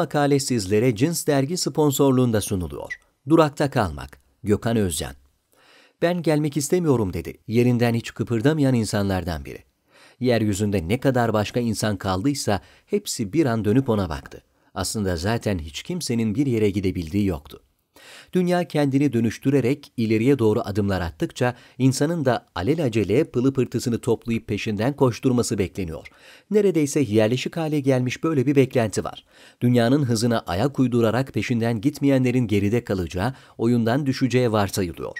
Makale sizlere Cins Dergi sponsorluğunda sunuluyor. Durakta kalmak. Gökhan Özcan. Ben gelmek istemiyorum dedi. Yerinden hiç kıpırdamayan insanlardan biri. Yeryüzünde ne kadar başka insan kaldıysa hepsi bir an dönüp ona baktı. Aslında zaten hiç kimsenin bir yere gidebildiği yoktu. Dünya kendini dönüştürerek ileriye doğru adımlar attıkça insanın da alelacele pılı pırtısını toplayıp peşinden koşturması bekleniyor. Neredeyse yerleşik hale gelmiş böyle bir beklenti var. Dünyanın hızına ayak uydurarak peşinden gitmeyenlerin geride kalacağı, oyundan düşeceği varsayılıyor.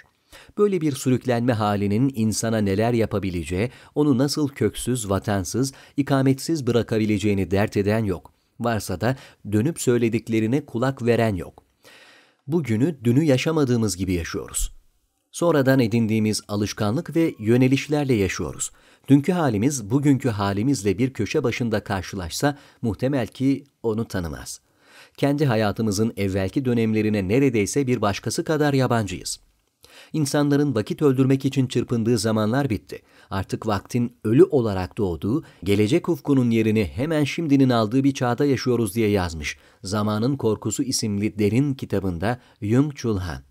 Böyle bir sürüklenme halinin insana neler yapabileceği, onu nasıl köksüz, vatansız, ikametsiz bırakabileceğini dert eden yok. Varsa da dönüp söylediklerine kulak veren yok bugünü dünü yaşamadığımız gibi yaşıyoruz. Sonradan edindiğimiz alışkanlık ve yönelişlerle yaşıyoruz. Dünkü halimiz bugünkü halimizle bir köşe başında karşılaşsa muhtemel ki onu tanımaz. Kendi hayatımızın evvelki dönemlerine neredeyse bir başkası kadar yabancıyız.'' insanların vakit öldürmek için çırpındığı zamanlar bitti. Artık vaktin ölü olarak doğduğu, gelecek ufkunun yerini hemen şimdinin aldığı bir çağda yaşıyoruz diye yazmış. Zamanın Korkusu isimli derin kitabında Yung Chul Han.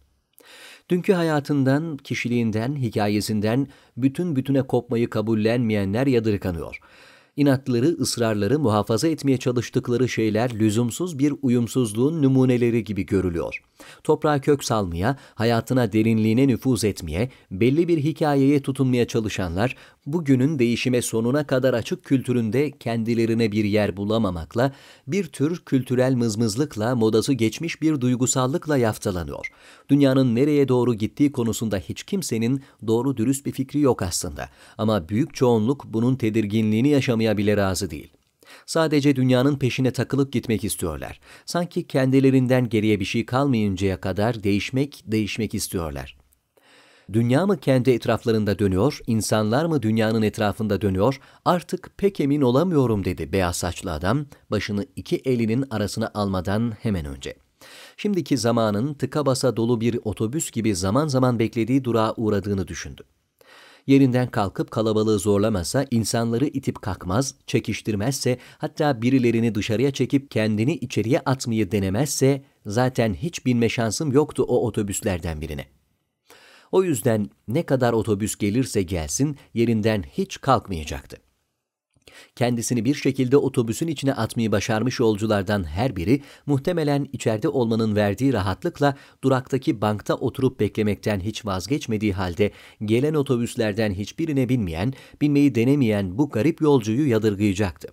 Dünkü hayatından, kişiliğinden, hikayesinden bütün bütüne kopmayı kabullenmeyenler yadırganıyor inatları, ısrarları, muhafaza etmeye çalıştıkları şeyler lüzumsuz bir uyumsuzluğun numuneleri gibi görülüyor. Toprağa kök salmaya, hayatına derinliğine nüfuz etmeye, belli bir hikayeye tutunmaya çalışanlar bugünün değişime sonuna kadar açık kültüründe kendilerine bir yer bulamamakla, bir tür kültürel mızmızlıkla, modası geçmiş bir duygusallıkla yaftalanıyor. Dünyanın nereye doğru gittiği konusunda hiç kimsenin doğru dürüst bir fikri yok aslında. Ama büyük çoğunluk bunun tedirginliğini yaşamaya bile razı değil. Sadece dünyanın peşine takılıp gitmek istiyorlar. Sanki kendilerinden geriye bir şey kalmayıncaya kadar değişmek, değişmek istiyorlar dünya mı kendi etraflarında dönüyor, insanlar mı dünyanın etrafında dönüyor artık pek emin olamıyorum dedi beyaz saçlı adam başını iki elinin arasına almadan hemen önce. Şimdiki zamanın tıka basa dolu bir otobüs gibi zaman zaman beklediği durağa uğradığını düşündü. Yerinden kalkıp kalabalığı zorlamasa, insanları itip kalkmaz, çekiştirmezse, hatta birilerini dışarıya çekip kendini içeriye atmayı denemezse zaten hiç binme şansım yoktu o otobüslerden birine.'' O yüzden ne kadar otobüs gelirse gelsin yerinden hiç kalkmayacaktı. Kendisini bir şekilde otobüsün içine atmayı başarmış yolculardan her biri muhtemelen içeride olmanın verdiği rahatlıkla duraktaki bankta oturup beklemekten hiç vazgeçmediği halde gelen otobüslerden hiçbirine binmeyen, binmeyi denemeyen bu garip yolcuyu yadırgayacaktı.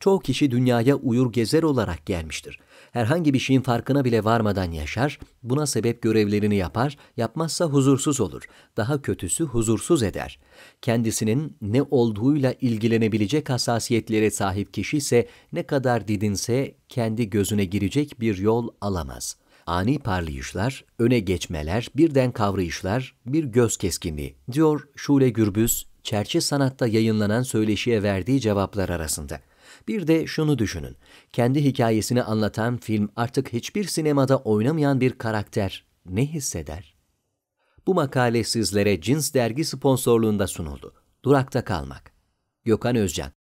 Çoğu kişi dünyaya uyur gezer olarak gelmiştir. Herhangi bir şeyin farkına bile varmadan yaşar, buna sebep görevlerini yapar, yapmazsa huzursuz olur. Daha kötüsü huzursuz eder. Kendisinin ne olduğuyla ilgilenebilecek hassasiyetlere sahip kişi ise ne kadar didinse kendi gözüne girecek bir yol alamaz.'' ani parlayışlar, öne geçmeler, birden kavrayışlar, bir göz keskinliği, diyor Şule Gürbüz, Çerçi Sanat'ta yayınlanan söyleşiye verdiği cevaplar arasında. Bir de şunu düşünün. Kendi hikayesini anlatan film artık hiçbir sinemada oynamayan bir karakter ne hisseder? Bu makale sizlere Cins Dergi sponsorluğunda sunuldu. Durakta kalmak. Gökhan Özcan